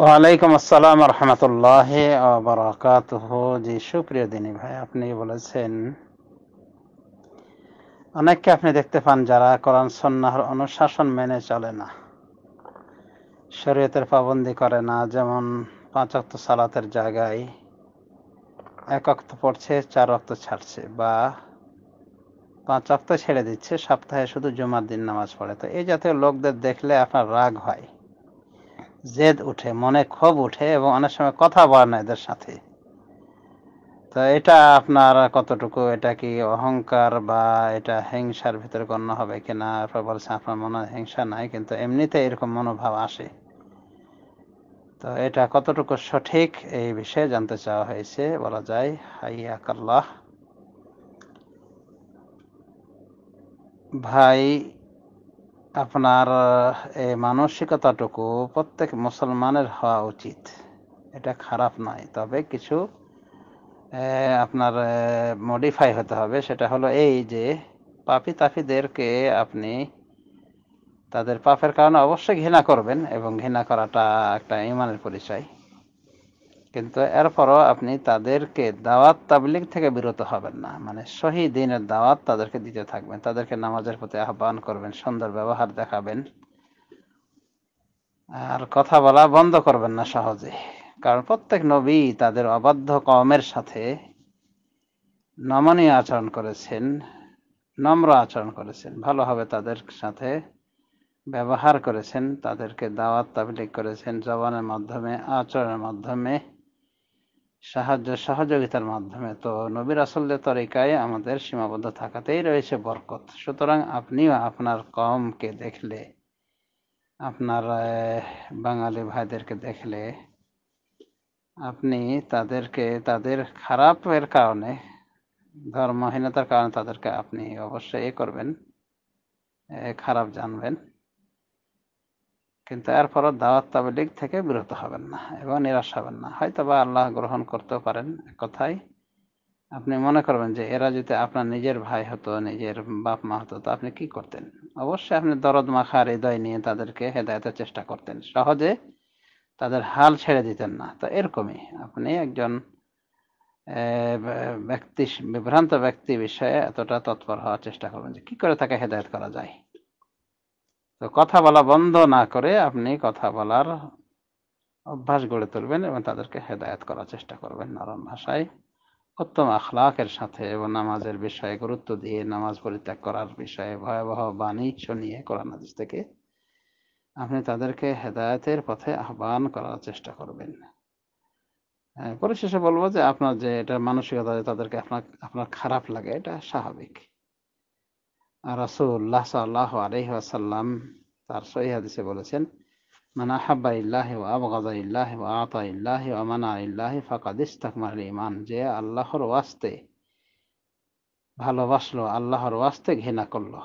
ওয়ালাইকুম আসসালাম রহমতুল্লাহ বারাকাত জি সুপ্রিয় দিনী ভাই আপনি বলেছেন অনেককে আপনি দেখতে পান যারা করান সন্ন্যাহর অনুশাসন মেনে চলে না শরীয়তের পাবন্দি করে না যেমন পাঁচ অক্ত সালাতের জায়গায় এক অক্ত পড়ছে চার অক্ত ছাড়ছে বা পাঁচ অক্ত ছেড়ে দিচ্ছে সপ্তাহে শুধু জুমার দিন নামাজ পড়ে তো এই জাতীয় লোকদের দেখলে আপনার রাগ হয় জেদ উঠে মনে ক্ষোভ উঠে এবং অনেক সময় কথা বলে না এদের সাথে তো এটা আপনার কতটুকু এটা কি অহংকার বা এটা হিংসার ভিতরে গণ্য হবে কিনা এরপর বলছে আপনার মনে হিংসা নাই কিন্তু এমনিতে এরকম মনোভাব আসে তো এটা কতটুকু সঠিক এই বিষয়ে জানতে চাওয়া হয়েছে বলা যায় হাইয়াকাল্লাহ ভাই আপনার এই মানসিকতাটুকু প্রত্যেক মুসলমানের হওয়া উচিত এটা খারাপ নয় তবে কিছু আপনার মডিফাই হতে হবে সেটা হলো এই যে পাপি তাফিদেরকে আপনি তাদের পাপের কারণে অবশ্যই ঘৃণা করবেন এবং ঘৃণা করাটা একটা ইমানের পরিচয় কিন্তু এরপরও আপনি তাদেরকে দাওয়াত তাবলিগ থেকে বিরত হবেন না মানে সহি দিনের দাওয়াত তাদেরকে দিতে থাকবেন তাদেরকে নামাজের প্রতি আহ্বান করবেন সুন্দর ব্যবহার দেখাবেন আর কথা বলা বন্ধ করবেন না সহজে কারণ প্রত্যেক নবী তাদের অবাধ্য কমের সাথে নমনীয় আচরণ করেছেন নম্র আচরণ করেছেন ভালোভাবে তাদের সাথে ব্যবহার করেছেন তাদেরকে দাওয়াত তাবলিক করেছেন জবানের মাধ্যমে আচরণের মাধ্যমে সাহায্য সহযোগিতার মাধ্যমে তো নবীর আসলের তরিকায় আমাদের সীমাবদ্ধ থাকাতেই রয়েছে বরকত সুতরাং আপনিও আপনার কমকে দেখলে আপনার বাঙালি ভাইদেরকে দেখলে আপনি তাদেরকে তাদের খারাপের কারণে ধর্মহীনতার কারণে তাদেরকে আপনি অবশ্যই করবেন খারাপ জানবেন কিন্তু এরপরও দাওয়াত তাবলিগ থেকে বিরত হবেন না এবং নিরাশ হবেন না হয়তো বা আল্লাহ গ্রহণ করতেও পারেন কথাই আপনি মনে করবেন যে এরা যদি আপনার নিজের ভাই হতো নিজের বাপ মা হতো তো আপনি কি করতেন অবশ্যই আপনি দরদ মাখা হৃদয় নিয়ে তাদেরকে হেদায়তের চেষ্টা করতেন সহজে তাদের হাল ছেড়ে দিতেন না তো এরকমই আপনি একজন ব্যক্তি বিভ্রান্ত ব্যক্তি বিষয়ে এতটা তৎপর হওয়ার চেষ্টা করবেন যে কী করে তাকে হেদায়ত করা যায় তো কথা বলা বন্ধ না করে আপনি কথা বলার অভ্যাস গড়ে তুলবেন এবং তাদেরকে হেদায়ত করার চেষ্টা করবেন নরম ভাষায় উত্তম আখলাকের সাথে এবং নামাজের বিষয়ে গুরুত্ব দিয়ে নামাজ পরিত্যাগ করার বিষয়ে ভয়াবহ বাণী শুনিয়ে কোরআন হাদিস থেকে আপনি তাদেরকে হেদায়তের পথে আহ্বান করার চেষ্টা করবেন হ্যাঁ, পরিশেষে বলবো যে আপনার যে এটা মানসিকতা তাদেরকে আপনার আপনার খারাপ লাগে এটা স্বাভাবিক রাসুল্লাহ সাল্লাহ আলহাসাল্লাম তার বলেছেন মানা হাব্বা ইল্লাহ আবগাজা ইল্লাহ আতা ইল্লাহ ইল্লাহ ফাকাদিস তাকমার ইমান যে আল্লাহর ওয়াস্তে ভালোবাসলো আল্লাহর ওয়াস্তে ঘৃণা করলো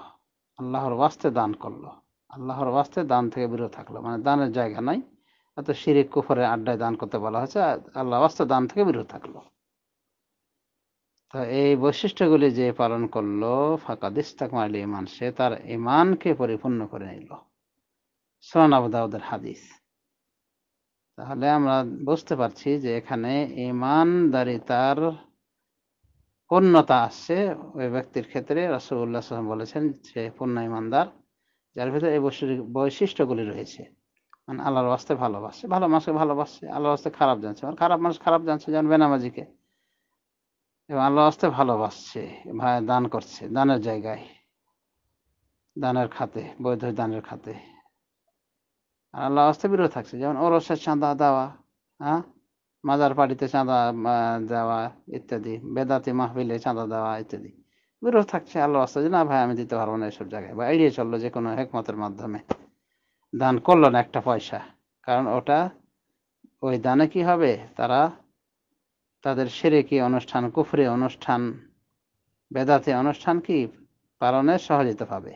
আল্লাহর ওয়াস্তে দান করলো আল্লাহর ওয়াস্তে দান থেকে বিরত থাকলো মানে দানের জায়গা নাই এত শিরিক কুফরের আড্ডায় দান করতে বলা হয়েছে আল্লাহ ওয়াস্তে দান থেকে বিরত থাকলো তো এই বৈশিষ্ট্যগুলি যে পালন করলো দিস্তাক মাল ইমান সে তার ইমানকে পরিপূর্ণ করে নিল সোনান আবুদাউদের হাদিস তাহলে আমরা বুঝতে পারছি যে এখানে ইমানদারিতার পূর্ণতা আসছে ওই ব্যক্তির ক্ষেত্রে রাসুল্লাহ বলেছেন যে পূর্ণ ইমানদার যার ভিতরে এই বৈশিষ্ট্যগুলি রয়েছে মানে আল্লাহর বাসতে ভালোবাসে ভালো মানুষকে ভালোবাসে আল্লাহর আসতে খারাপ জানছে মানে খারাপ মানুষ খারাপ জানছে যেমন বেনামাজিকে এবং আল্লাহ আসতে ভালোবাসছে ভাই দান করছে দানের জায়গায় দানের খাতে বৈধ দানের খাতে আর আল্লাহ আসতে বিরত থাকছে যেমন ওরসের চাঁদা দেওয়া হ্যাঁ মাজার পাড়িতে চাঁদা দেওয়া ইত্যাদি বেদাতি মাহবিলে চাঁদা দেওয়া ইত্যাদি বিরত থাকছে আল্লাহ আসতে যে না ভাই আমি দিতে পারবো না এসব জায়গায় বা এড়িয়ে চললো যে কোনো একমতের মাধ্যমে দান করলো না একটা পয়সা কারণ ওটা ওই দানে কি হবে তারা তাদের সেরে কি অনুষ্ঠান কুফরে অনুষ্ঠান বেদাতে অনুষ্ঠান কি পালনে সহজিত পাবে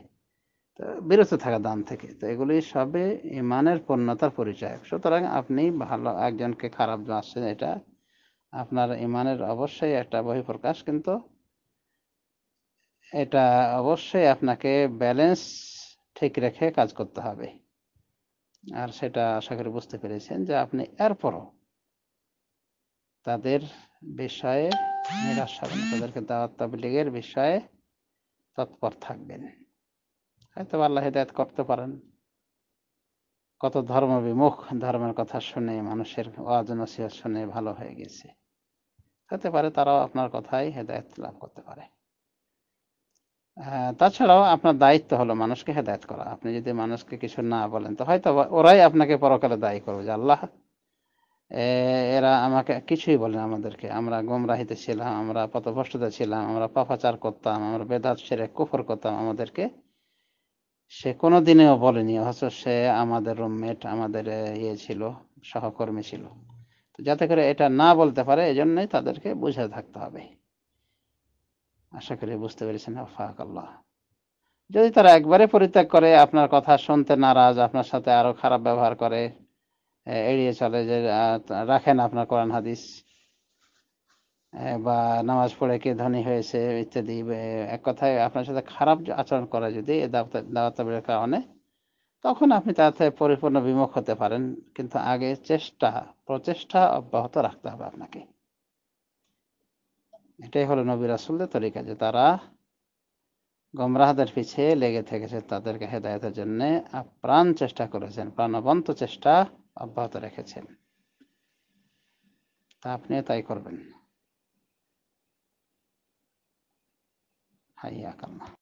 তো বিরত থাকা দান থেকে তো এগুলি সবে ইমানের পূর্ণতার পরিচয় সুতরাং আপনি ভালো একজনকে খারাপ আসছেন এটা আপনার ইমানের অবশ্যই একটা বহিঃপ্রকাশ কিন্তু এটা অবশ্যই আপনাকে ব্যালেন্স ঠিক রেখে কাজ করতে হবে আর সেটা আশা করি বুঝতে পেরেছেন যে আপনি এরপরও তাদের বিষয়ে নিরাশ হবেন তাদেরকে দাওয়াত তাবলিগের বিষয়ে তৎপর থাকবেন হয়তো আল্লাহ হেদায়ত করতে পারেন কত ধর্ম বিমুখ ধর্মের কথা শুনে মানুষের ওয়াজ নসিহত শুনে ভালো হয়ে গেছে হতে পারে তারাও আপনার কথাই হেদায়ত লাভ করতে পারে তাছাড়াও আপনার দায়িত্ব হলো মানুষকে হেদায়ত করা আপনি যদি মানুষকে কিছু না বলেন তো হয়তো ওরাই আপনাকে পরকালে দায়ী করবে যে আল্লাহ এরা আমাকে কিছুই বলে না আমাদেরকে আমরা গোমরাহিতে ছিলাম আমরা পথভ্রষ্টতে ছিলাম আমরা পাপাচার করতাম আমরা বেদাত সেরে কুফর করতাম আমাদেরকে সে কোনো দিনেও বলেনি অথচ সে আমাদের রুমমেট আমাদের ইয়ে ছিল সহকর্মী ছিল যাতে করে এটা না বলতে পারে এজন্যই তাদেরকে বুঝে থাকতে হবে আশা করি বুঝতে পেরেছেন আফাক আল্লাহ যদি তারা একবারে পরিত্যাগ করে আপনার কথা শুনতে নারাজ আপনার সাথে আরো খারাপ ব্যবহার করে এড়িয়ে চলে যে রাখেন আপনার কোরআন হাদিস বা নামাজ পড়ে কে ধনী হয়েছে ইত্যাদি এক কথায় আপনার সাথে খারাপ আচরণ করে যদি দাওয়াতাবির কারণে তখন আপনি তাড়াতাড়ি পরিপূর্ণ বিমুখ হতে পারেন কিন্তু আগে চেষ্টা প্রচেষ্টা অব্যাহত রাখতে হবে আপনাকে এটাই হলো নবী আসলের তরিকা যে তারা গমরাহদের পিছিয়ে লেগে থেকেছে তাদেরকে হেদায়তের জন্য আপ্রাণ চেষ্টা করেছেন প্রাণবন্ত চেষ্টা অব্যাহত রেখেছেন তা আপনি তাই করবেন হাইয়া কাল্লা